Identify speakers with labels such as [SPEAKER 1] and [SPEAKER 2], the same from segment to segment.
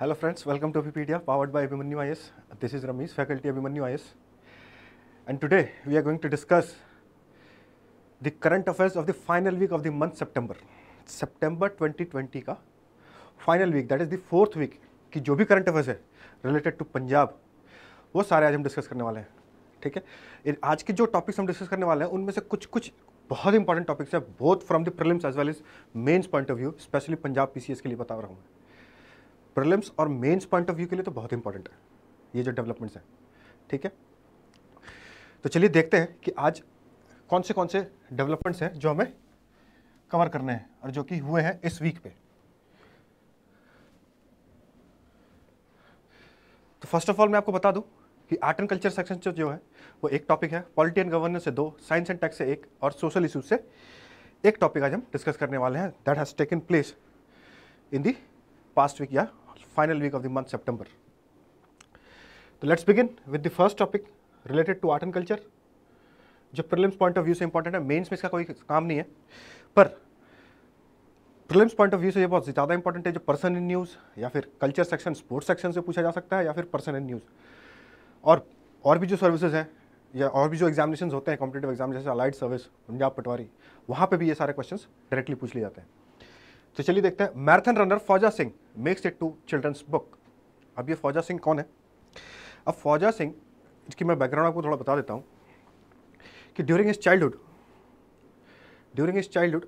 [SPEAKER 1] Hello friends welcome to Abhipedia powered by Abhimanyu I S this is Ramiz faculty Abhimanyu I and today we are going to discuss the current affairs of the final week of the month September September 2020 का final week that is the fourth week की जो भी current affairs है related to Punjab वो सारे आज हम discuss करने वाले हैं ठीक है आज के जो टॉपिक्स हम डिस्कस करने वाले हैं उनमें से कुछ कुछ बहुत इंपॉर्टेंट टॉपिक्स हैं both from the prelims as well is mains point of view specially Punjab PCS के लिए बता रहा हूँ प्रॉब्लम्स और मेंस पॉइंट ऑफ व्यू के लिए तो बहुत इंपॉर्टेंट है ये जो डेवलपमेंट्स हैं ठीक है तो चलिए देखते हैं कि आज कौन से कौन से डेवलपमेंट्स हैं जो हमें कवर करने हैं और जो कि हुए हैं इस वीक पे तो फर्स्ट ऑफ ऑल मैं आपको बता दूं कि आर्ट एंड कल्चर सेक्शन जो जो है वो एक टॉपिक है पॉलिटी एंड गवर्नेंस से दो साइंस एंड टैक्स से एक और सोशल इशूज से एक टॉपिक आज हम डिस्कस करने वाले हैं that has taken place in the past week या final week of the month September. तो let's begin with the first topic related to art and culture जो प्रिलिम्स पॉइंट ऑफ व्यू से important है mains में इसका कोई काम नहीं है पर प्रिलिम्स पॉइंट ऑफ व्यू से ये बहुत ज़्यादा इंपॉर्टेंट है जो पर्सन इन न्यूज़ या फिर कल्चर सेक्शन स्पोर्ट्स सेक्शन से पूछा जा सकता है या फिर पर्सन इन न्यूज़ और और भी जो सर्विसेज हैं या और भी जो एग्जामिनेशन होते हैं कॉम्पिटेटिव एग्जाम जैसे अलाइड सर्विस पंजाब पटवारी वहाँ पर भी ये सारे क्वेश्चन डायरेक्टली पूछ लिए जाते हैं तो चलिए देखते हैं marathon runner Fauja Singh makes it to children's book अब ये फौजा सिंह कौन है अब फौजा सिंह इसकी मैं बैकग्राउंड आपको थोड़ा बता देता हूँ कि during child childhood during child childhood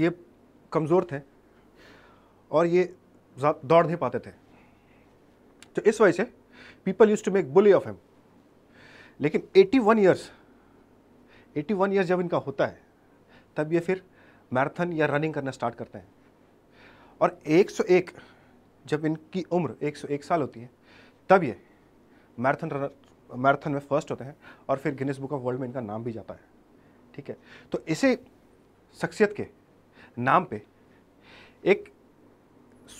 [SPEAKER 1] ये कमज़ोर थे और ये दौड़ नहीं पाते थे तो इस वजह से people use to make bully of him लेकिन 81 ईयर्स एटी ईयर्स जब इनका होता है तब ये फिर मैराथन या रनिंग करना स्टार्ट करते हैं और 101 जब इनकी उम्र 101 साल होती है तब ये मैराथन रनर मैराथन में फर्स्ट होते हैं और फिर गिनेस बुक ऑफ वर्ल्ड में इनका नाम भी जाता है ठीक है तो इसी शख्सियत के नाम पे एक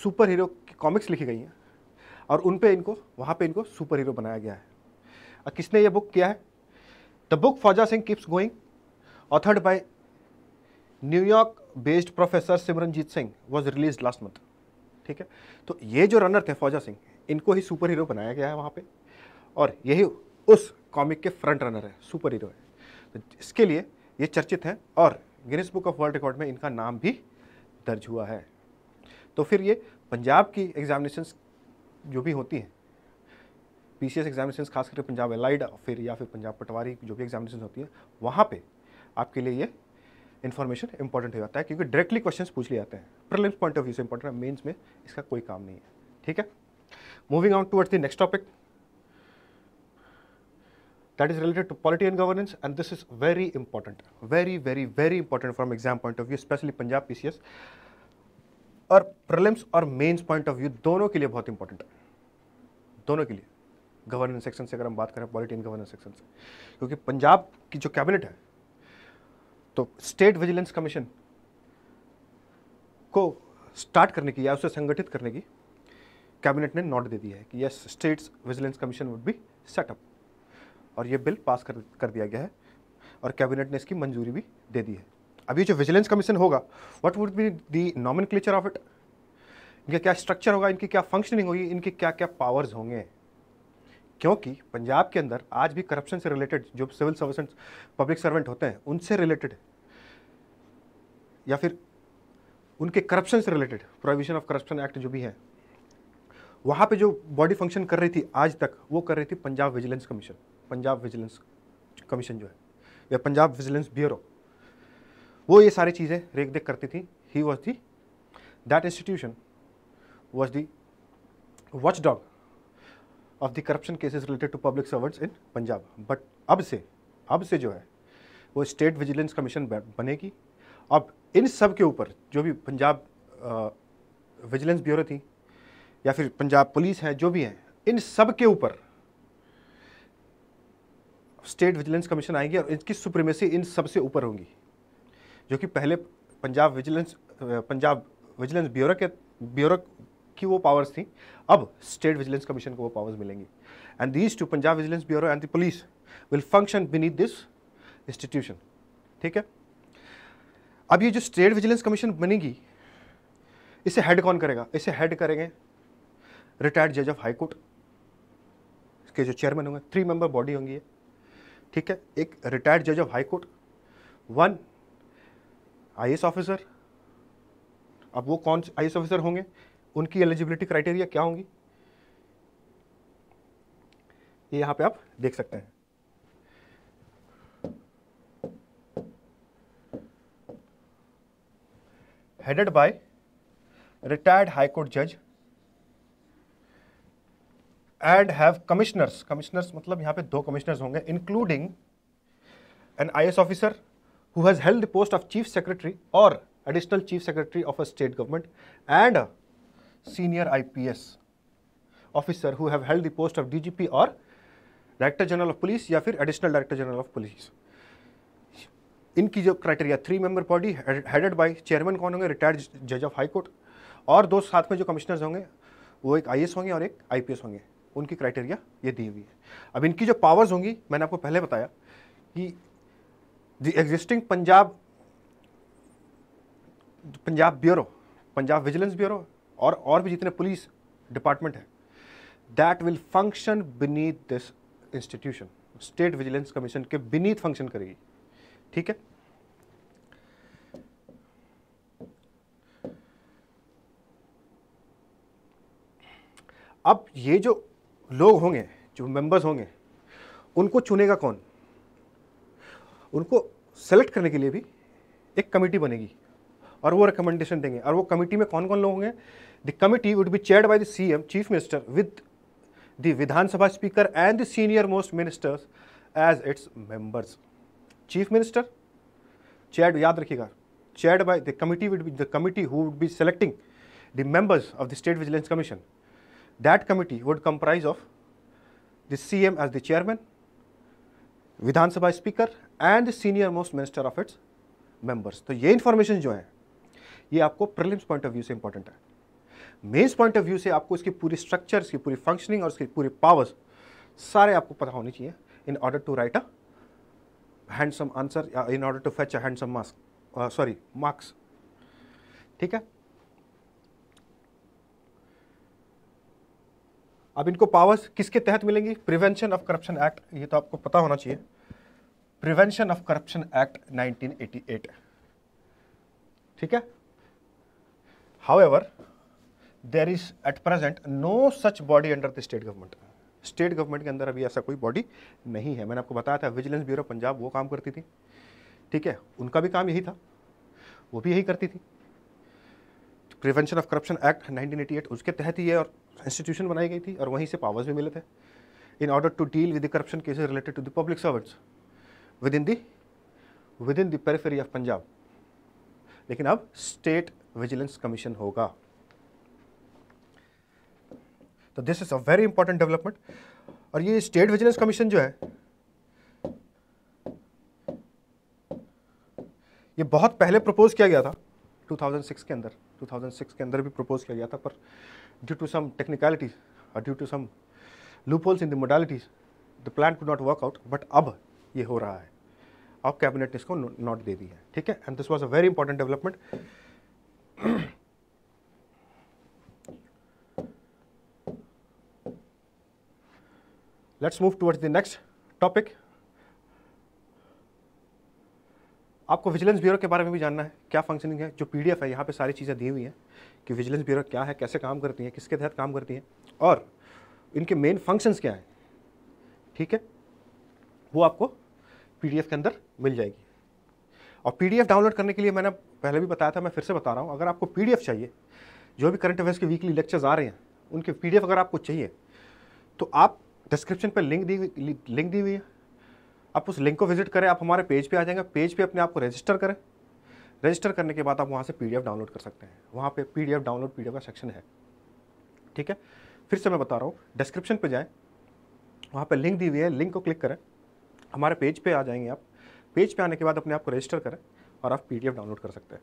[SPEAKER 1] सुपर हीरो की कॉमिक्स लिखी गई हैं और उन पे इनको वहाँ पे इनको सुपर हीरो बनाया गया है और किसने ये बुक किया है the book Fauja Singh keeps going authored by New York based professor Simranjit Singh was release last month ठीक है तो ये जो रनर थे फौजा सिंह इनको ही सुपर हीरो बनाया गया है वहाँ पे और यही उस कॉमिक के फ्रंट रनर है सुपर हीरो है तो इसके लिए ये चर्चित हैं और Guinness book of world record में इनका नाम भी दर्ज हुआ है तो फिर ये पंजाब की एग्जामिनेशन जो भी होती हैं पी सी एस एग्जामिनेशन खास करके पंजाब एलाइड फिर या फिर पंजाब पटवारी जो भी एग्जामिनेशन होती है वहाँ पे आपके लिए ये इन्फॉर्मेशन इंपॉर्टेंट हो जाता है क्योंकि डायरेक्टली क्वेश्चन पूछ लिए जाते हैं प्रिलिम्स पॉइंट ऑफ व्यू से इंपॉर्टेंट है मेन्स में इसका कोई काम नहीं है ठीक है moving on towards the next topic related to polity to polity and this is very important very very very important from exam point of view specially Punjab P C S और प्रलिम्स और मेंस पॉइंट ऑफ व्यू दोनों के लिए बहुत important है दोनों के लिए गवर्नेंस सेक्शन से अगर हम बात करें पॉलिटी एंड गवर्नेंस सेक्शन से क्योंकि पंजाब की जो कैबिनेट है तो स्टेट विजिलेंस कमीशन को स्टार्ट करने की या उसे संगठित करने की कैबिनेट ने नोट दे दी है कि yes states vigilance commission would be set up और ये बिल पास कर कर दिया गया है और कैबिनेट ने इसकी मंजूरी भी दे दी है अभी जो विजिलेंस कमीशन होगा what would be the nomenclature of it इनका क्या स्ट्रक्चर होगा इनकी क्या फंक्शनिंग होगी इनके क्या क्या पावर्स होंगे क्योंकि पंजाब के अंदर आज भी करप्शन से रिलेटेड जो सिविल सर्विसेंट पब्लिक सर्वेंट होते हैं उनसे रिलेटेड या फिर उनके करप्शन से related provision of corruption act जो भी है वहाँ पे जो बॉडी फंक्शन कर रही थी आज तक वो कर रही थी Punjab vigilance commission Punjab vigilance commission जो है या पंजाब विजिलेंस ब्यूरो वो ये सारी चीज़ें रेख देख करती थी he was the that institution was the watch dog of the corruption cases related to public servants in Punjab but अब से अब से जो है वो स्टेट विजिलेंस कमीशन बनेगी अब इन सब के ऊपर जो भी पंजाब विजिलेंस ब्यूरो थी या फिर पंजाब पुलिस है जो भी है इन सब के ऊपर स्टेट विजिलेंस कमीशन आएगी और इनकी सुप्रीमेसी इन सबसे ऊपर होगी जो कि पहले Punjab vigilance Punjab vigilance bureau के ब्यूरो की वो पावर्स थी अब स्टेट विजिलेंस कमीशन को वो पावर्स मिलेंगी and these two Punjab vigilance bureau and the police will function beneath this institution ठीक है अब ये जो स्टेट विजिलेंस कमीशन बनेगी इसे हेड कौन करेगा इसे हेड करेंगे रिटायर्ड जज ऑफ हाई कोर्ट के जो चेयरमैन होंगे थ्री मेंबर बॉडी होंगी ये ठीक है एक रिटायर्ड जज of high court one I officer अब वो कौन आई ऑफिसर होंगे उनकी एलिजिबिलिटी क्राइटेरिया क्या होंगी ये यहाँ पे आप देख सकते हैं headed by retired High Court judge and have commissioners. Commissioners मतलब यहाँ पे दो commissioners होंगे including an IS officer who has held the post of chief secretary or additional chief secretary of a state government and a senior IPS officer who have held the post of DGP or Director General of Police या फिर Additional Director General of Police. इनकी जो criteria three member body headed by chairman कौन होंगे retired जज of high court और दो साथ में जो कमिश्नर्स होंगे वो एक आई होंगे और एक आई होंगे उनकी क्राइटेरिया ये दी हुई है अब इनकी जो पावर्स होंगी मैंने आपको पहले बताया कि the existing Punjab Punjab bureau Punjab vigilance bureau और और भी जितने पुलिस डिपार्टमेंट है that will function beneath this institution state vigilance commission के बीनीथ फंक्शन करेगी ठीक है अब ये जो लोग होंगे जो मेंबर्स होंगे उनको चुनेगा कौन उनको सेलेक्ट करने के लिए भी एक कमेटी बनेगी और वो रिकमेंडेशन देंगे और वो कमेटी में कौन कौन लोग होंगे the committee would be chaired by the CM chief minister with the Vidhan Sabha speaker and the senior most ministers as its members chief minister chaired याद रखिएगा chaired by the committee would be the committee who would be selecting the members of the state vigilance commission That committee would comprise of the CM as the chairman, Vidhan Sabha speaker and senior most minister of its members तो ये information जो है ये आपको prelims point of view से important है mains point of view से आपको इसकी पूरी स्ट्रक्चर इसकी पूरी फंक्शनिंग और इसकी पूरी पावर्स सारे आपको पता होने चाहिए in order to write a handsome answer in order to fetch a handsome marks sorry marks ठीक है अब इनको पावर्स किसके तहत मिलेंगी प्रिवेंशन ऑफ करप्शन एक्ट ये तो आपको पता होना चाहिए प्रिवेंशन ऑफ करप्शन एक्ट 1988 ठीक है however there is at present no such body under the state government state government के अंदर अभी ऐसा कोई बॉडी नहीं है मैंने आपको बताया था विजिलेंस ब्यूरो पंजाब वो काम करती थी ठीक है उनका भी काम यही था वो भी यही करती थी प्रिवेंशन ऑफ करप्शन एक्ट 1988 उसके तहत ही ये और इंस्टीट्यूशन बनाई गई थी और वहीं से पावर्स भी मिले थे in order to deal with corruption cases related to the public servants within the within the periphery of Punjab लेकिन अब स्टेट विजिलेंस कमीशन होगा तो this is a very important development और ये स्टेट विजिलेंस कमीशन जो है ये बहुत पहले प्रपोज किया गया था 2006 के अंदर 2006 के अंदर भी प्रपोज किया गया था पर ड्यू टू सम टेक्निकलिटीज और due to some loopholes in the modalities the plan could not work out but अब ये हो रहा है अब कैबिनेट ने इसको नोट दे दी है ठीक है and this was a very important development let's move towards the next topic आपको विजिलेंस ब्यूरो के बारे में भी जानना है क्या फंक्शनिंग है जो पी है यहाँ पर सारी चीज़ें दी हुई हैं कि विजिलेंस ब्यूरो क्या है कैसे काम करती हैं किसके तहत काम करती हैं और इनके मेन फंक्शंस क्या हैं ठीक है वो आपको पी के अंदर मिल जाएगी और पी डाउनलोड करने के लिए मैंने पहले भी बताया था मैं फिर से बता रहा हूँ अगर आपको पी चाहिए जो भी करंट अफेयर्स के वीकली लेक्चर्स आ रहे हैं उनके पी अगर आपको चाहिए तो आप डिस्क्रिप्शन पर लिंक दी लिंक दी हुई है आप उस लिंक को विजिट करें आप हमारे पेज पे आ जाएंगे पेज पे अपने आप को रजिस्टर करें रजिस्टर करने के बाद आप वहाँ से पीडीएफ डाउनलोड कर सकते हैं वहाँ पे पीडीएफ डाउनलोड पीडीएफ का सेक्शन है ठीक है फिर से मैं बता रहा हूँ डिस्क्रिप्शन पे जाएं वहाँ पे लिंक दी हुई है लिंक को क्लिक करें हमारे पेज पे आ जाएंगे आप पेज पे आने के बाद अपने आप को रजिस्टर करें और आप पीडीएफ डाउनलोड कर सकते हैं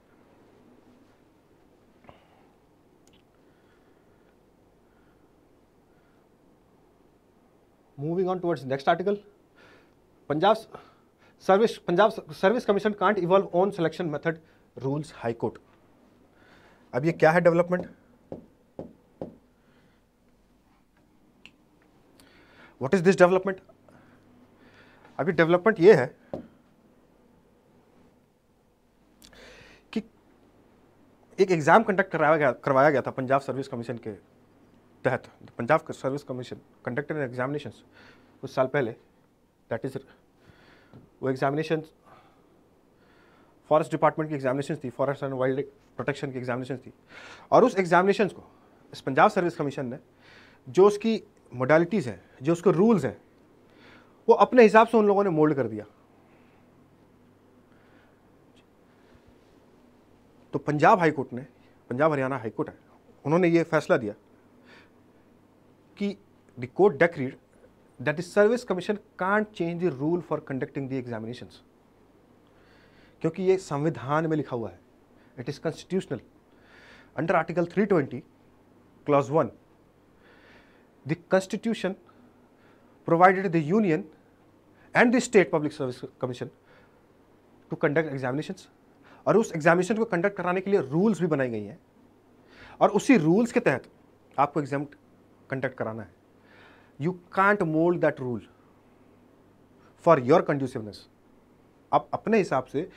[SPEAKER 1] moving on towards next article Punjab service Punjab service commission can't evolve on selection method rules high court अब ये क्या है development what is this development अभी डेवलपमेंट ये है कि एक एग्ज़ाम कंडक्ट करवाया गया करवाया गया था पंजाब सर्विस कमीशन के तहत Punjab service commission conducted examination कुछ साल पहले दैट इज़ वो एग्जामिनेशन फॉरेस्ट डिपार्टमेंट की एग्जामिनेशन थी फॉरेस्ट एंड वाइल्ड प्रोटेक्शन की एग्जामिनेशन थी और उस एग्जामिनेशन को इस पंजाब सर्विस कमीशन ने जो उसकी मोडालिटीज़ हैं जो उसके रूल्स हैं वो अपने हिसाब से उन लोगों ने मोल्ड कर दिया तो पंजाब हाईकोर्ट ने पंजाब हरियाणा हाईकोर्ट है उन्होंने ये फैसला दिया कि the court decreed that is service commission can't change the rule for conducting the examination क्योंकि ये संविधान में लिखा हुआ है it is constitutional under article 320 clause one the constitution provided the union and the state public service commission to conduct examinations और उस examination को कंडक्ट कराने के लिए रूल्स भी बनाई गई हैं और उसी रूल्स के तहत आपको एग्जाम कंडक्ट कराना है you can't mould that rule for your conduciveness आप अपने हिसाब से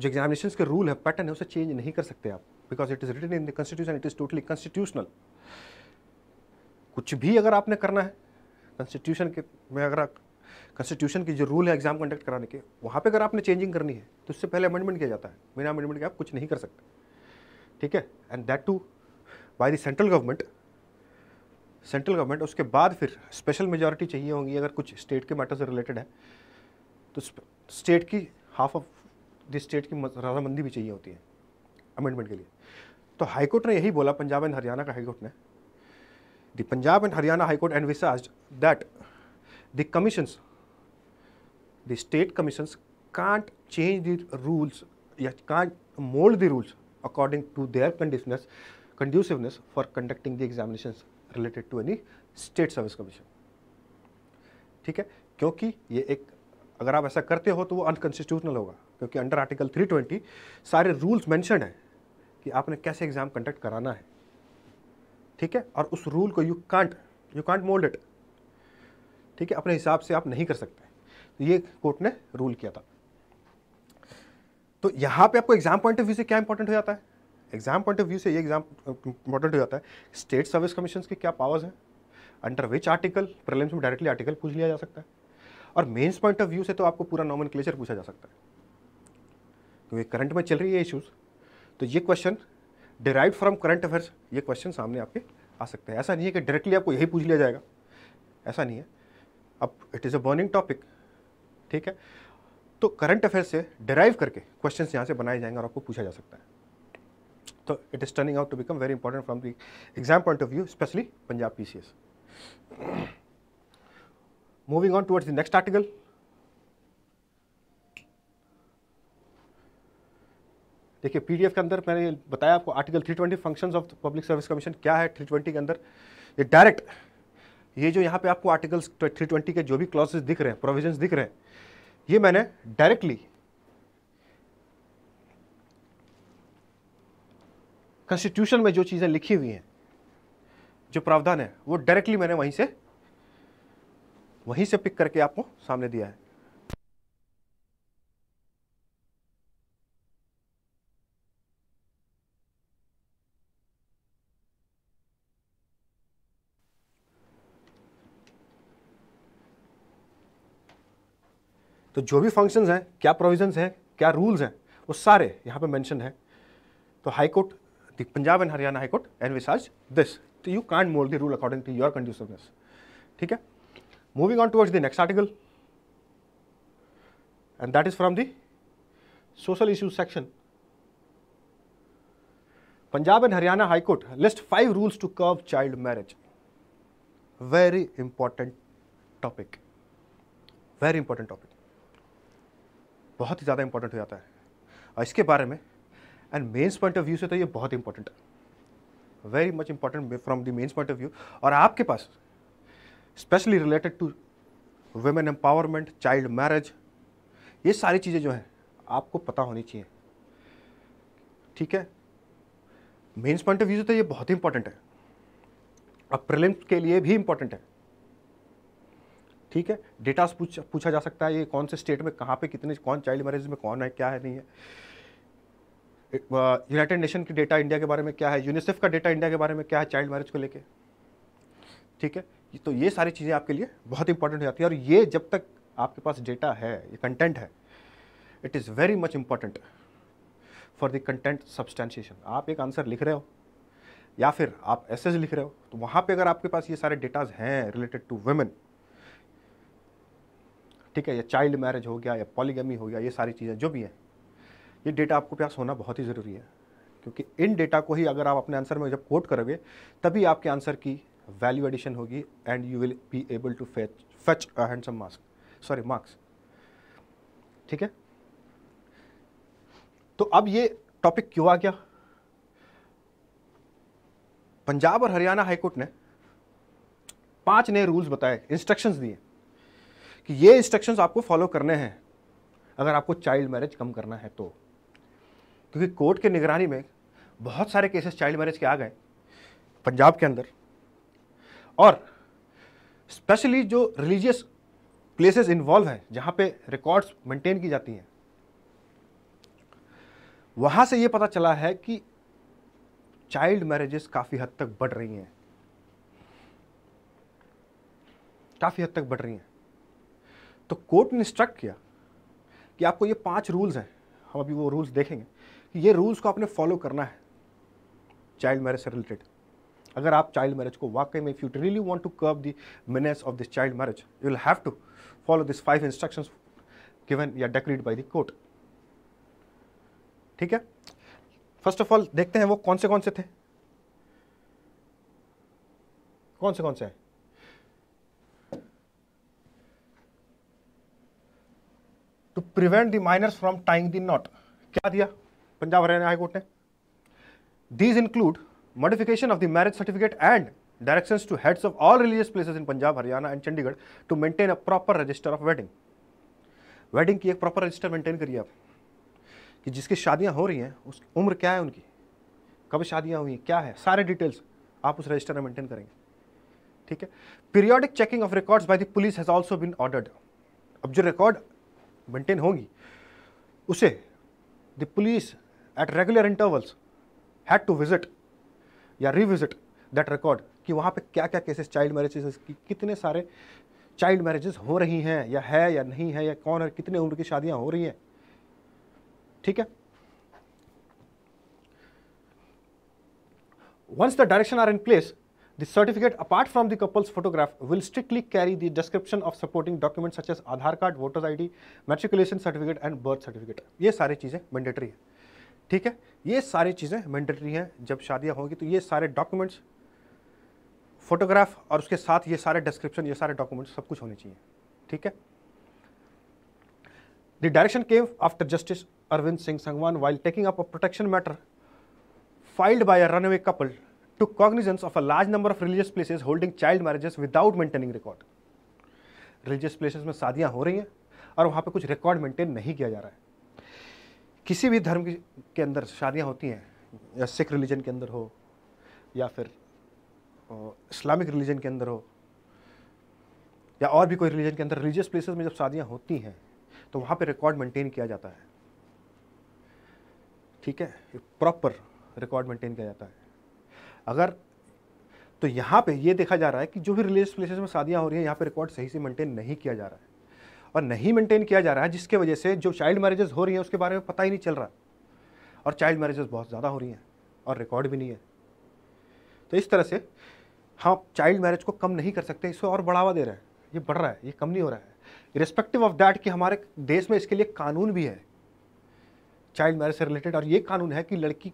[SPEAKER 1] जो एग्जामिनेशन के रूल है पैटर्न है उसे चेंज नहीं कर सकते आप because it is written in the constitution it is totally constitutional कुछ भी अगर आपने करना है कॉन्स्टिट्यूशन के में अगर कॉन्स्टिट्यूशन की जो रूल है एग्जाम कंडक्ट कराने के वहाँ पे अगर आपने चेंजिंग करनी है तो उससे पहले अमेंडमेंट किया जाता है बिना अमेंडमेंट के आप कुछ नहीं कर सकते ठीक है and that too by the central government central government उसके बाद फिर स्पेशल मेजॉरिटी चाहिए होंगी अगर कुछ स्टेट के मैटर से रिलेटेड है तो स्टेट की हाफ ऑफ द स्टेट की रजामंदी भी चाहिए होती है अमेंडमेंट के लिए तो हाईकोर्ट ने यही बोला पंजाब एंड हरियाणा का हाईकोर्ट ने the Punjab and Haryana high court and visage that the commissions the state commissions can't change the rules या can't mould the rules according to their conditions conduciveness for conducting the examinations related to any state service commission ठीक है क्योंकि ये एक अगर आप ऐसा करते हो तो वो अनकॉन्स्टिट्यूशनल होगा क्योंकि अंडर आर्टिकल 320 सारे रूल्स मैंशन है कि आपने कैसे एग्जाम कंडक्ट कराना है ठीक है और उस रूल को you can't you can't mould it ठीक है अपने हिसाब से आप नहीं कर सकते तो ये कोर्ट ने रूल किया था तो यहां पे आपको एग्जाम पॉइंट ऑफ व्यू से क्या इंपॉर्टेंट हो जाता है एग्जाम पॉइंट ऑफ व्यू से ये एग्जाम इंपॉर्टेंट हो जाता है स्टेट सर्विस कमीशन के क्या पावर्स हैं अंडर विच आर्टिकल प्रिलिम्स में डायरेक्टली आर्टिकल पूछ लिया जा सकता है और मेन्स पॉइंट ऑफ व्यू से तो आपको पूरा नॉमन क्लेचर पूछा जा सकता है क्योंकि करंट में चल रही है इशूज़ तो ये question derive from current affairs ये क्वेश्चन सामने आपके आ सकते हैं ऐसा नहीं है कि डायरेक्टली आपको यही पूछ लिया जाएगा ऐसा नहीं है अब it is a burning topic ठीक है तो करंट अफेयर्स से डिराइव करके क्वेश्चन यहाँ से बनाए जाएंगे और आपको पूछा जा सकता है So it is turning out to become very important from the exam point of view, especially Punjab PCS. Moving on towards the next article. देखिए पीडीएफ के अंदर मैंने बताया आपको article 320 functions of public service commission क्या है 320 के अंदर ये डायरेक्ट ये जो यहाँ पे आपको आर्टिकल 320 के जो भी क्लॉसेस दिख रहे हैं प्रोविजंस दिख रहे हैं ये मैंने डायरेक्टली कॉन्स्टिट्यूशन में जो चीज़ें लिखी हुई हैं जो प्रावधान है वो डायरेक्टली मैंने वहीं से वहीं से पिक करके आपको सामने दिया है तो जो भी फंक्शंस हैं क्या प्रोविजंस हैं क्या रूल्स हैं वो सारे यहाँ पे मेंशन है तो high court The Punjab and Haryana High Court envisaged this. So you can't mold the rule according to your conduciveness. Okay? Moving on towards the next article, and that is from the social issues section. Punjab and Haryana High Court list five rules to curb child marriage. Very important topic. Very important topic. बहुत ही ज़्यादा important हो जाता है और इसके बारे में and mains point of view से तो ये बहुत इंपॉर्टेंट है very much important from the mains point of view और आपके पास specially related to women empowerment child marriage ये सारी चीज़ें जो हैं आपको पता होनी चाहिए ठीक है मेन्स पॉइंट ऑफ व्यू से तो ये बहुत इंपॉर्टेंट है और प्रिलिम्स के लिए भी इंपॉर्टेंट है ठीक है डेटास पूछ पूछा जा सकता है ये कौन से स्टेट में कहाँ पे कितने कौन चाइल्ड मैरिज में कौन है क्या है नहीं है यूनाइटेड नेशन की डेटा इंडिया के बारे में क्या है यूनिसेफ का डेटा इंडिया के बारे में क्या है चाइल्ड मैरिज को लेके ठीक है तो ये सारी चीज़ें आपके लिए बहुत इंपॉर्टेंट हो जाती है और ये जब तक आपके पास डेटा है ये कंटेंट है it is very much important for the content substantiation आप एक आंसर लिख रहे हो या फिर आप एसेज लिख रहे हो तो वहाँ पे अगर आपके पास ये सारे डेटाज हैं रिलेटेड टू वेमेन ठीक है या चाइल्ड मैरिज हो गया या पॉलीगमी हो गया ये सारी चीज़ें जो भी हैं ये डेटा आपको पास होना बहुत ही ज़रूरी है क्योंकि इन डेटा को ही अगर आप अपने आंसर में जब कोट करोगे तभी आपके आंसर की वैल्यू एडिशन होगी and you will be able to fetch fetch handsome marks sorry marks ठीक है तो अब ये टॉपिक क्यों आ गया पंजाब और हरियाणा हाईकोर्ट ने पांच नए रूल्स बताए इंस्ट्रक्शंस दिए कि ये इंस्ट्रक्शंस आपको फॉलो करने हैं अगर आपको चाइल्ड मैरिज कम करना है तो क्योंकि कोर्ट के निगरानी में बहुत सारे केसेस चाइल्ड मैरिज के आ गए पंजाब के अंदर और स्पेशली जो रिलीजियस प्लेसेस इन्वॉल्व हैं जहाँ पे रिकॉर्ड्स मेंटेन की जाती हैं वहाँ से ये पता चला है कि चाइल्ड मैरिजेस काफ़ी हद तक बढ़ रही हैं काफ़ी हद तक बढ़ रही हैं तो कोर्ट ने इंस्ट्रक्ट किया कि आपको ये पांच रूल्स हैं हम अभी वो रूल्स देखेंगे कि ये रूल्स को आपने फॉलो करना है चाइल्ड मैरिज से रिलेटेड अगर आप चाइल्ड मैरिज को वाकई में if you really want to curb the menace of this child marriage you will have to follow this five instructions given या डेक्रीड बाय द कोर्ट ठीक है फर्स्ट ऑफ ऑल देखते हैं वो कौन से कौन से थे कौन से कौन से हैं to prevent the minors from tying the knot क्या दिया पंजाब हरियाणा हाईकोर्ट ने these include modification of the marriage certificate and direction to heads of all religious places in Punjab Haryana and Chandigarh to maintain a proper register of wedding wedding की एक proper register maintain करिए आप कि जिसकी शादियां हो रही हैं उस उम्र क्या है उनकी कब शादियां हुई क्या है सारे डिटेल्स आप उस रजिस्टर में मेंटेन करेंगे ठीक है periodic checking of records by the police has also been ordered अब जो रिकॉर्ड मेंटेन होगी उसे the police at regular intervals had to visit या रिविजिट दैट रिकॉर्ड कि वहाँ पे क्या क्या केसेस चाइल्ड मैरिजेस की कितने सारे चाइल्ड मैरिजेस हो रही हैं या है या नहीं है या कौन है कितने उम्र की शादियाँ हो रही हैं ठीक है once the direction are in place the certificate apart from the couples photograph will strictly carry the description of supporting document such as Aadhaar card voter I D matriculation certificate and birth certificate ये सारी चीज़ें mandatory है ठीक है ये सारी चीज़ें mandatory हैं जब शादियाँ होंगी तो ये सारे डॉक्यूमेंट्स फोटोग्राफ और उसके साथ ये सारे डिस्क्रिप्शन ये सारे डॉक्यूमेंट्स सब कुछ होने चाहिए ठीक है the direction came after justice Arvind Singh Sangwan while taking up a protection matter filed by a run away couple to cognizance of a large number of religious places holding child marriages without maintaining record religious places में शादियां हो रही हैं और वहां पर कुछ record maintain नहीं किया जा रहा है किसी भी धर्म के अंदर शादियाँ होती हैं या सिख रिलीजन के अंदर हो या फिर इस्लामिक रिलीजन के अंदर हो या और भी कोई रिलीजन के अंदर रिलीजियस प्लेसेस में जब शादियाँ होती हैं तो वहाँ पे रिकॉर्ड मेंटेन किया जाता है ठीक है प्रॉपर रिकॉर्ड मेंटेन किया जाता है अगर तो यहाँ पे ये देखा जा रहा है कि जो भी रिलीजियस प्लेसेस में शादियाँ हो रही हैं यहाँ पे रिकॉर्ड सही से मेंटेन नहीं किया जा रहा है और नहीं मेंटेन किया जा रहा है जिसके वजह से जो चाइल्ड मैरिजेस हो रही हैं उसके बारे में पता ही नहीं चल रहा और चाइल्ड मैरिजेस बहुत ज़्यादा हो रही हैं और रिकॉर्ड भी नहीं है तो इस तरह से हम चाइल्ड मैरिज को कम नहीं कर सकते इसको और बढ़ावा दे रहे हैं ये बढ़ रहा है ये कम नहीं हो रहा है रिस्पेक्टिव ऑफ दैट कि हमारे देश में इसके लिए कानून भी है चाइल्ड मैरिज से रिलेटेड और ये कानून है कि लड़की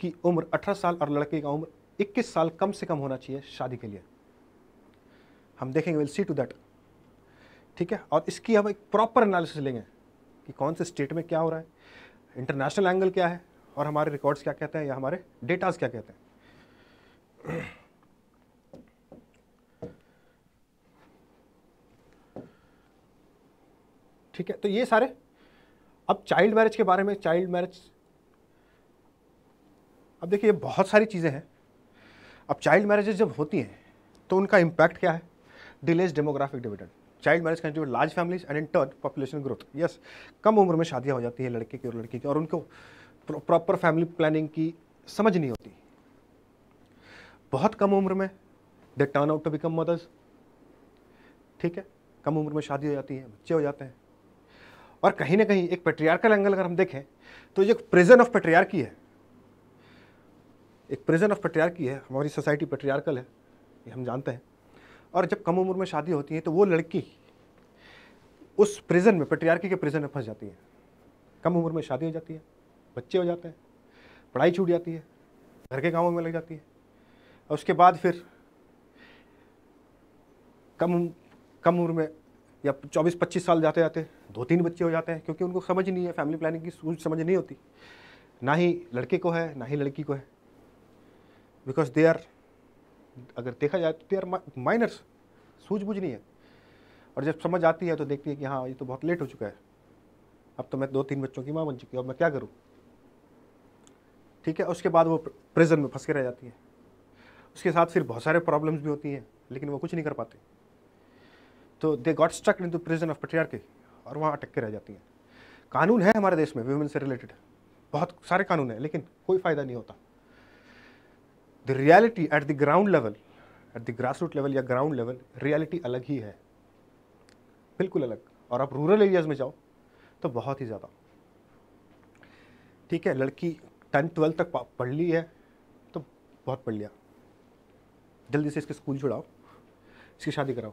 [SPEAKER 1] की उम्र 18 साल और लड़के का उम्र 21 साल कम से कम होना चाहिए शादी के लिए हम देखेंगे विल सी टू दैट ठीक है और इसकी हम एक प्रॉपर एनालिसिस लेंगे कि कौन से स्टेट में क्या हो रहा है इंटरनेशनल एंगल क्या है और हमारे रिकॉर्ड्स क्या कहते हैं या हमारे डेटाज क्या कहते हैं ठीक है तो ये सारे अब चाइल्ड मैरिज के बारे में चाइल्ड मैरिज अब देखिए बहुत सारी चीज़ें हैं अब चाइल्ड मैरिजेज जब होती हैं तो उनका इम्पैक्ट क्या है delays demographic dividend child marriage contribute large families and in turn population growth yes कम उम्र में शादियाँ हो जाती है लड़के की और लड़की की और उनको प्रॉपर फैमिली प्लानिंग की समझ नहीं होती बहुत कम उम्र में they turn out to become mothers ठीक है कम उम्र में शादी हो जाती है बच्चे हो जाते हैं और कहीं ना कहीं एक पेट्रियार्कल एंगल अगर हम देखें तो ये प्रिजन ऑफ पेट्रियार्की है एक प्रिजन ऑफ पेट्रियार्की है हमारी सोसाइटी पेट्रियार्कल है ये हम जानते हैं और जब कम उम्र में शादी होती है तो वो लड़की उस प्रिजन में पेट्रियार्की के प्रिजन में फंस जाती है कम उम्र में शादी हो जाती है बच्चे हो जाते हैं पढ़ाई छूट जाती है घर के कामों में लग जाती है और उसके बाद फिर कम कम उम्र में या 24-25 साल जाते जाते दो तीन बच्चे हो जाते हैं क्योंकि उनको समझ नहीं है फैमिली प्लानिंग की सोच समझ नहीं होती ना ही लड़के को है ना ही लड़की को है बिकॉज दे आर अगर देखा जाए तो दे आर माइनर्स सूझबूझ नहीं है और जब समझ आती है तो देखती है कि हाँ ये तो बहुत लेट हो चुका है अब तो मैं दो तीन बच्चों की माँ बन चुकी हूँ अब मैं क्या करूँ ठीक है उसके बाद वो प्रिजन में फंस के रह जाती है उसके साथ फिर बहुत सारे प्रॉब्लम्स भी होती हैं लेकिन वो कुछ नहीं कर पाते तो they got struck in the prison of पटियार और वहाँ अटक के रह जाती हैं कानून है हमारे देश में वुमेन से रिलेटेड बहुत सारे कानून हैं लेकिन कोई फ़ायदा नहीं होता the reality at the ground level at the grass root level या ग्राउंड लेवल रियलिटी अलग ही है बिल्कुल अलग और आप रूरल एरियाज़ में जाओ तो बहुत ही ज़्यादा ठीक है लड़की टेंथ ट्वेल्थ तक पढ़ ली है तो बहुत पढ़ लिया जल्दी से इसके स्कूल छुड़ाओ इसकी शादी कराओ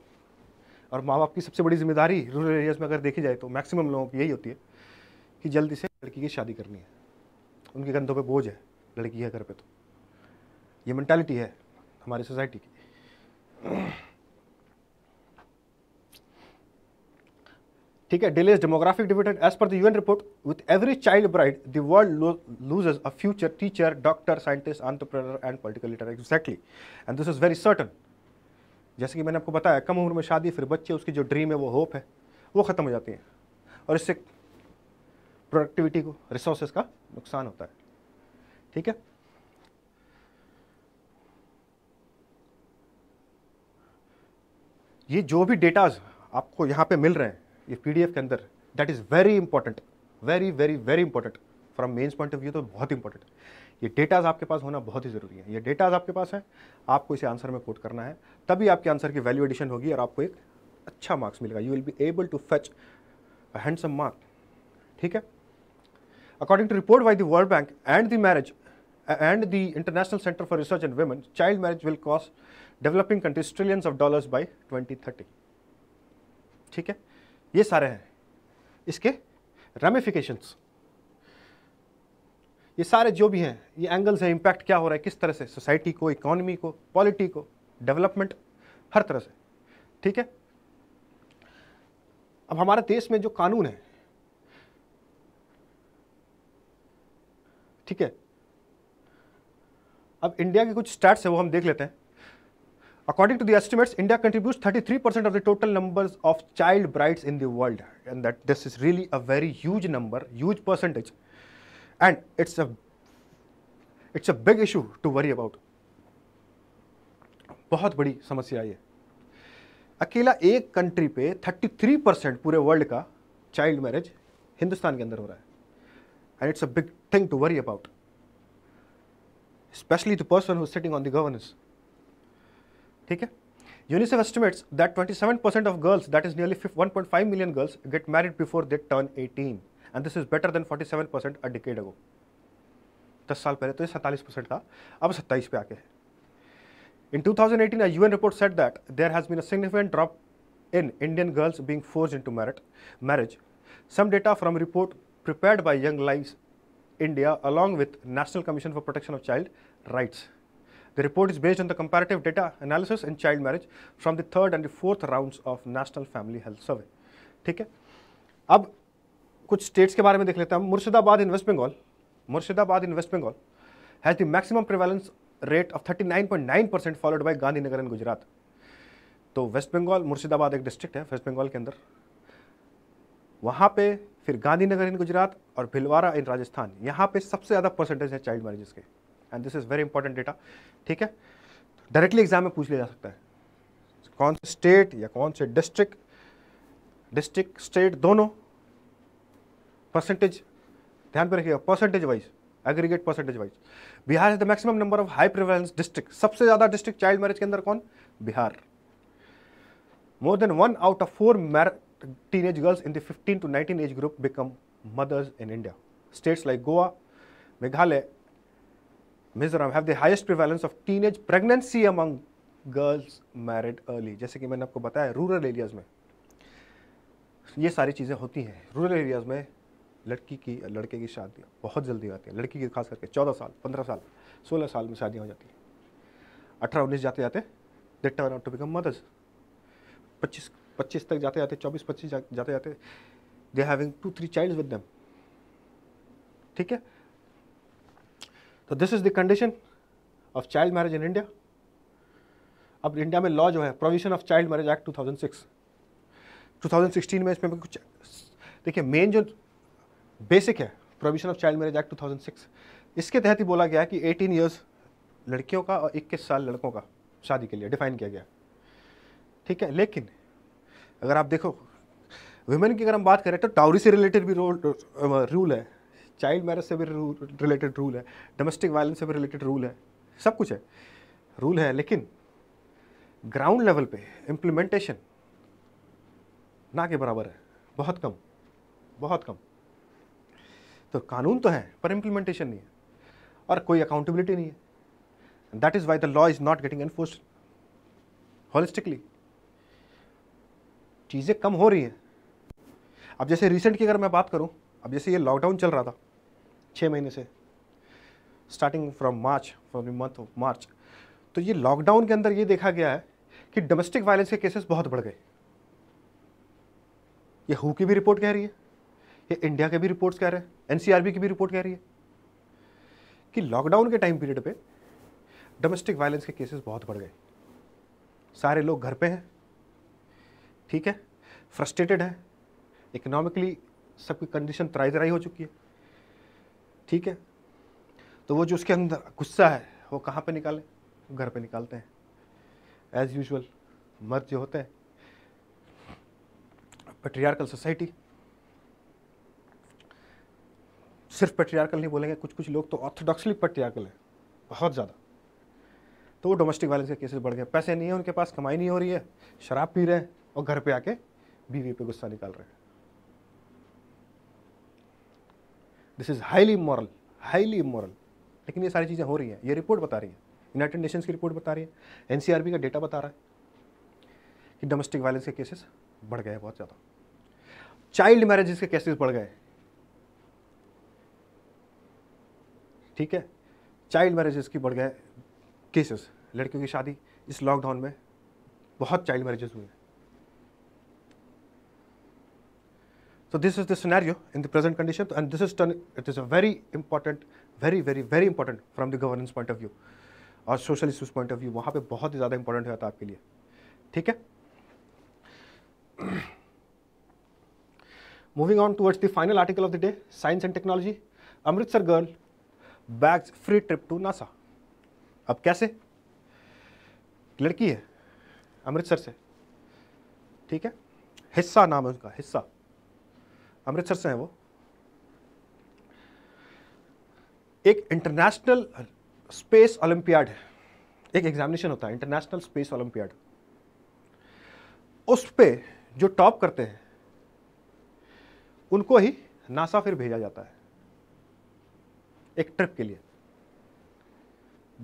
[SPEAKER 1] और माँ बाप की सबसे बड़ी जिम्मेदारी रूरल एरियाज़ में अगर देखी जाए तो मैक्सिमम लोगों की यही होती है कि जल्दी से लड़की की शादी करनी है उनके कंधों पे बोझ है लड़की है घर पे तो ये मैंटेलिटी है हमारी सोसाइटी की ठीक है delays demographic dividend as per the UN report with every child bride the world loses a future teacher doctor scientist entrepreneur and political leader exactly and this is very certain जैसे कि मैंने आपको बताया कम उम्र में शादी फिर बच्चे उसकी जो ड्रीम है वो होप है वो ख़त्म हो जाती है और इससे प्रोडक्टिविटी को रिसोर्सेज का नुकसान होता है ठीक है ये जो भी डेटाज आपको यहाँ पे मिल रहे हैं ये पी के अंदर that is very important very very very important from mains point of view तो बहुत इंपॉर्टेंट ये डेटाज आपके पास होना बहुत ही ज़रूरी है ये डेटाज आपके पास है आपको इसे आंसर में कोट करना है तभी आपके आंसर की वैल्यू एडिशन होगी और आपको एक अच्छा मार्क्स मिलेगा you will be able to fetch handsome mark ठीक है according to report by the world bank and the marriage and the International Center for Research and Women, child marriage will cost developing countries trillions of dollars by 2030 ठीक है ये सारे हैं इसके ramifications ये सारे जो भी हैं ये एंगल्स हैं इम्पैक्ट क्या हो रहा है किस तरह से सोसाइटी को इकोनॉमी को पॉलिटी को डेवलपमेंट हर तरह से ठीक है अब हमारे देश में जो कानून है ठीक है अब इंडिया के कुछ स्टैट्स है वो हम देख लेते हैं according to the estimates India contribute thirty three percent of the total number of child brides in world and that this is really a very huge number huge percentage and it's a it's a big issue to worry about बहुत बड़ी समस्या आई है अकेला एक country पे thirty three percent पूरे world का चाइल्ड मैरिज हिंदुस्तान के अंदर हो रहा है and it's a big thing to worry about especially the person who's sitting on the governance. Okay? UNICEF estimates that 27% of girls, that is nearly 1.5 million girls, get married before they turn 18. And this is better than 47% a decade ago. 10 साल पहले तो ये 47% था, अब 27 पे आके है. In 2018, a UN report said that there has been a significant drop in Indian girls being forced into marriage. Some data from report prepared by Young Lives India along with National Commission for Protection of Child Rights. The report is based on the comparative data analysis in child marriage from the third and the fourth rounds of National Family Health Survey. ठीक है अब कुछ states के बारे में देख लेते हैं Murshidabad in West Bengal Murshidabad in West Bengal has the maximum prevalence rate of 39.9 percent followed by Gandhinagar in Gujarat तो वेस्ट बंगाल मुर्शिदाबाद एक डिस्ट्रिक्ट है वेस्ट बंगाल के अंदर वहां पे फिर गांधीनगर इन गुजरात और भिलवाड़ा इन राजस्थान यहाँ पे सबसे ज़्यादा परसेंटेज है चाइल्ड मैरिजेस के and this is very important data ठीक है डायरेक्टली एग्जाम में पूछ लिया जा सकता है कौन से स्टेट या कौन से डिस्ट्रिक्ट डिस्ट्रिक्ट स्टेट दोनों परसेंटेज ध्यान पर रखिएगा percentage wise aggregate percentage wise Bihar is the maximum number of high prevalence district सबसे ज़्यादा डिस्ट्रिक्ट चाइल्ड मैरिज के अंदर कौन Bihar more than one out of four teenage girls in the 15 to 19 age group become mothers in India. States like Goa, Meghalaya, Mizoram have the highest prevalence of teenage pregnancy among girls married early जैसे कि मैंने आपको बताया rural areas में ये सारी चीज़ें होती हैं रूरल एरियाज़ में लड़की की लड़के की शादियाँ बहुत जल्दी आती हैं लड़की की खास करके चौदह साल पंद्रह साल सोलह साल में शादियाँ हो जाती हैं अठारह उन्नीस जाते जाते they turn out to become mothers पच्चीस पच्चीस तक जाते जाते चौबीस पच्चीस जाते जाते they having two three child with them ठीक है तो this is the condition of child marriage in India अब इंडिया में लॉ जो है provision of child marriage act 2006 2016 में इसमें कुछ देखिए मेन जो बेसिक है provision of child marriage act 2006 इसके तहत ही बोला गया है कि 18 इयर्स लड़कियों का और 21 साल लड़कों का शादी के लिए डिफाइन किया गया ठीक है लेकिन अगर आप देखो वुमेन की अगर हम बात करें तो टाउरी से रिलेटेड भी रोल रूल है चाइल्ड मैरिज से भी रिलेटेड रूल है डोमेस्टिक वायलेंस से भी रिलेटेड रूल है सब कुछ है रूल है लेकिन ग्राउंड लेवल पे इम्प्लीमेंटेशन ना के बराबर है बहुत कम बहुत कम तो कानून तो है पर इम्प्लीमेंटेशन नहीं है और कोई अकाउंटेबिलिटी नहीं है that is why the law is not getting enforce holistically चीज़ें कम हो रही हैं अब जैसे रिसेंट की अगर मैं बात करूँ अब जैसे ये लॉकडाउन चल रहा था छः महीने से starting from March from month of March तो ये लॉकडाउन के अंदर ये देखा गया है कि डोमेस्टिक वायलेंस के केसेस बहुत बढ़ गए ये हु की भी रिपोर्ट कह रही है ये इंडिया के भी रिपोर्ट्स कह रहे हैं एनसीआरबी की भी रिपोर्ट कह रही है कि लॉकडाउन के टाइम पीरियड पे डोमेस्टिक वायलेंस के केसेस बहुत बढ़ गए सारे लोग घर पे हैं ठीक है फ्रस्ट्रेटेड है इकोनॉमिकली सबकी कंडीशन तराई तराई हो चुकी है ठीक है तो वो जो उसके अंदर गुस्सा है वो कहाँ पे निकाले घर पे निकालते हैं एज यूजल मर्द जो होते हैं पेट्रियार्कल सोसाइटी सिर्फ पेट्रियारकल नहीं बोलेंगे कुछ कुछ लोग तो ऑर्थोडॉक्सली पेट्रियारकल है बहुत ज़्यादा तो वो डोमेस्टिक वायलेंस के केसेस बढ़ गए पैसे नहीं है उनके पास कमाई नहीं हो रही है शराब पी रहे हैं और घर पे आके बीवी पे गुस्सा निकाल रहे हैं this is highly immoral highly immoral लेकिन ये सारी चीज़ें हो रही हैं ये रिपोर्ट बता रही है यूनाइटेड नेशंस की रिपोर्ट बता रही है एनसीआरबी का डेटा बता रहा है कि डोमेस्टिक वायलेंस के केसेस बढ़ गए बहुत ज़्यादा चाइल्ड मैरिजेस के केसेस बढ़ गए ठीक है चाइल्ड मैरिजेस की बढ़ गए केसेस लड़कियों की शादी इस लॉकडाउन में बहुत चाइल्ड मैरिजेस हुए हैं So this is the scenario in the present condition and this is done, it is a very important, very very very important from the governance point of view और social issues point of view वहाँ पे बहुत ही ज़्यादा important हो जाता है आपके लिए ठीक है moving on towards the final article of the day science and technology Amritsar girl bags free trip to NASA अब कैसे लड़की है अमृतसर से ठीक है हिस्सा नाम है उसका हिस्सा अमृतसर से हैं वो एक इंटरनेशनल स्पेस ओलंपियाड है एक एग्जामिनेशन होता है इंटरनेशनल स्पेस ओलंपियाड उस पे जो टॉप करते हैं उनको ही नासा फिर भेजा जाता है एक ट्रिप के लिए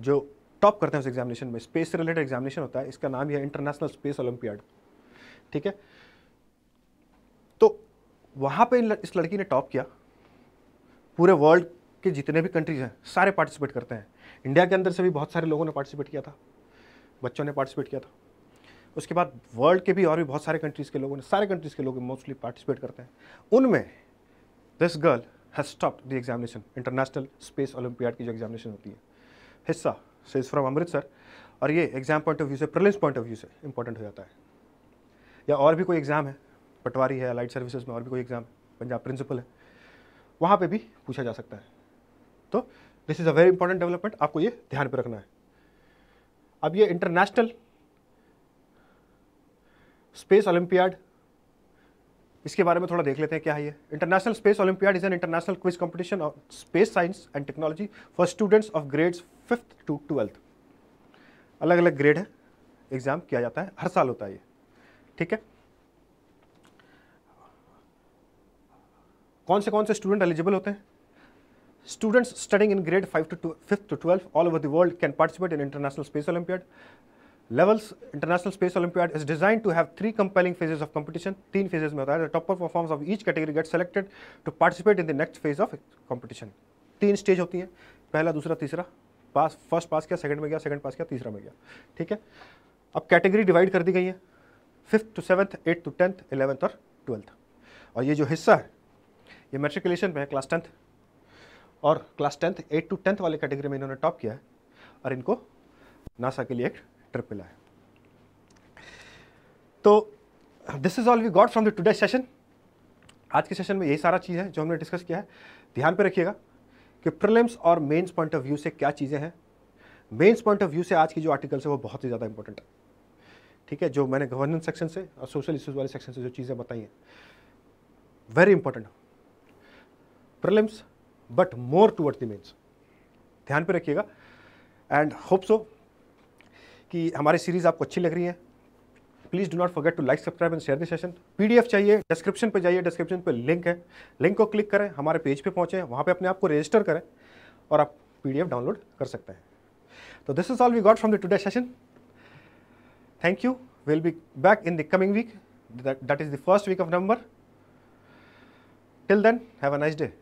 [SPEAKER 1] जो टॉप करते हैं उस एग्जामिनेशन में स्पेस से रिलेटेड एग्जामिनेशन होता है इसका नाम ही है इंटरनेशनल स्पेस ओलंपियाड ठीक है वहाँ पे इस लड़की ने टॉप किया पूरे वर्ल्ड के जितने भी कंट्रीज हैं सारे पार्टिसिपेट करते हैं इंडिया के अंदर से भी बहुत सारे लोगों ने पार्टिसिपेट किया था बच्चों ने पार्टिसिपेट किया था उसके बाद वर्ल्ड के भी और भी बहुत सारे कंट्रीज़ के लोगों ने सारे कंट्रीज़ के लोग मोस्टली पार्टिसिपेट करते हैं उनमें this girl has stop the examination international space olympiad की जो एग्जामिनेशन होती है हिस्सा से इज़ फ्रॉम अमृतसर और ये एग्जाम पॉइंट ऑफ व्यू से प्रिलिम्स पॉइंट ऑफ व्यू से इंपॉर्टेंट हो जाता है या और भी कोई एग्ज़ाम है पटवारी है अलाइड सर्विसेज में और भी कोई एग्जाम पंजाब प्रिंसिपल है वहाँ पे भी पूछा जा सकता है तो this is a very important development आपको ये ध्यान पर रखना है अब ये इंटरनेशनल स्पेस ओलंपियाड इसके बारे में थोड़ा देख लेते हैं क्या है ये international space olympiad is an international quiz competition of space science and technology for students of grades fifth to twelfth अलग अलग ग्रेड है एग्ज़ाम किया जाता है हर साल होता है ये ठीक है कौन से कौन से स्टूडेंट एलिजिबल होते हैं students studying in grade five to fifth to twelfth all over the world can participate in international space olympiad levels international space olympiad is design to have three compelling phases of competition तीन phases में होता है topper performance of each category get selected to participate in the next phase of competition तीन stage होती हैं पहला दूसरा तीसरा पास फर्स्ट पास किया सेकंड में गया सेकंड पास किया तीसरा में गया ठीक है अब कैटेगरी डिवाइड कर दी गई है fifth to seventh eighth to tenth eleventh और ट्वेल्थ और ये जो हिस्सा है ये मेट्रिकुलेशन में है क्लास टेंथ और class tenth eight to tenth वाले कैटेगरी में इन्होंने टॉप किया है और इनको नासा के लिए एक ट्रिप मिला है तो this is all we got from the today session आज के सेशन में यही सारा चीज़ है जो हमने डिस्कस किया है ध्यान पर रखिएगा कि प्रिलिम्स और मेंस पॉइंट ऑफ व्यू से क्या चीज़ें हैं मेंस पॉइंट ऑफ व्यू से आज की जो आर्टिकल्स है वो बहुत ही ज़्यादा इंपॉर्टेंट है ठीक है जो मैंने गवर्नेंस सेक्शन से और सोशल इश्यूज वाले सेक्शन से जो चीज़ें बताई हैं very important prelims but more towards the mains ध्यान पे रखिएगा एंड होप सो कि हमारी सीरीज़ आपको अच्छी लग रही है please do not forget to like subscribe and share the session PDF चाहिए डिस्क्रिप्शन पे जाइए डिस्क्रिप्शन पे लिंक है लिंक को क्लिक करें हमारे पेज पे पहुंचे वहां पे अपने आप को रजिस्टर करें और आप पीडीएफ डाउनलोड कर सकते हैं तो this is all we got from the today session thank you will be back in the coming week that is the first week of November till then have a nice day